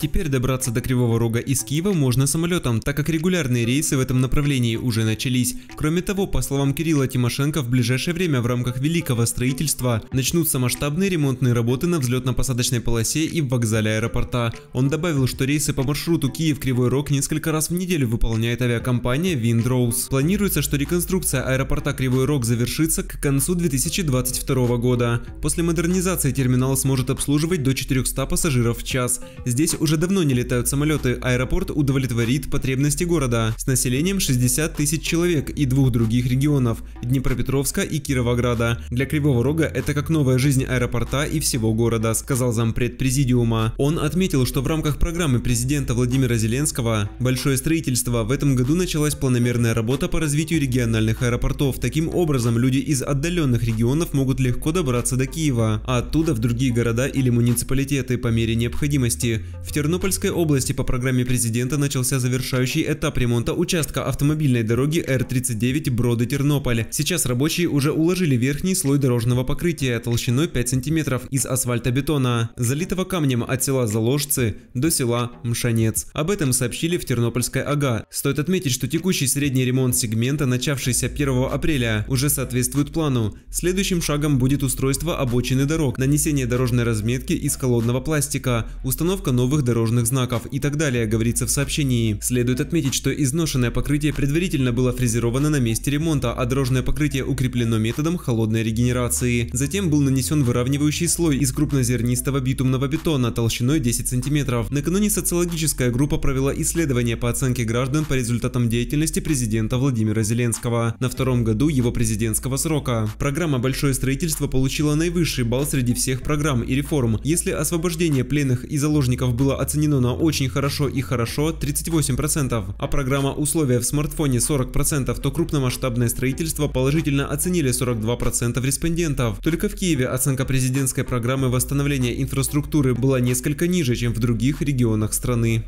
Теперь добраться до Кривого Рога из Киева можно самолетом, так как регулярные рейсы в этом направлении уже начались. Кроме того, по словам Кирилла Тимошенко, в ближайшее время в рамках великого строительства начнутся масштабные ремонтные работы на взлетно-посадочной полосе и в вокзале аэропорта. Он добавил, что рейсы по маршруту Киев-Кривой Рог несколько раз в неделю выполняет авиакомпания Windrose. Планируется, что реконструкция аэропорта Кривой Рог завершится к концу 2022 года. После модернизации терминал сможет обслуживать до 400 пассажиров в час. Здесь уже уже давно не летают самолеты, аэропорт удовлетворит потребности города с населением 60 тысяч человек и двух других регионов – Днепропетровска и Кировограда. Для Кривого Рога это как новая жизнь аэропорта и всего города, сказал зампред президиума. Он отметил, что в рамках программы президента Владимира Зеленского «Большое строительство» в этом году началась планомерная работа по развитию региональных аэропортов. Таким образом, люди из отдаленных регионов могут легко добраться до Киева, а оттуда в другие города или муниципалитеты по мере необходимости. В Тернопольской области по программе президента начался завершающий этап ремонта участка автомобильной дороги Р-39 Броды-Тернополь. Сейчас рабочие уже уложили верхний слой дорожного покрытия толщиной 5 см из асфальтобетона, залитого камнем от села Заложцы до села Мшанец. Об этом сообщили в Тернопольской АГА. Стоит отметить, что текущий средний ремонт сегмента, начавшийся 1 апреля, уже соответствует плану. Следующим шагом будет устройство обочины дорог, нанесение дорожной разметки из холодного пластика, установка новых дорожных знаков и так далее, говорится в сообщении. Следует отметить, что изношенное покрытие предварительно было фрезеровано на месте ремонта, а дорожное покрытие укреплено методом холодной регенерации. Затем был нанесен выравнивающий слой из крупнозернистого битумного бетона толщиной 10 см. Накануне социологическая группа провела исследование по оценке граждан по результатам деятельности президента Владимира Зеленского на втором году его президентского срока. Программа «Большое строительство» получила наивысший балл среди всех программ и реформ. Если освобождение пленных и заложников было оценено на очень хорошо и хорошо 38%, а программа условия в смартфоне 40%, то крупномасштабное строительство положительно оценили 42% респондентов. Только в Киеве оценка президентской программы восстановления инфраструктуры была несколько ниже, чем в других регионах страны.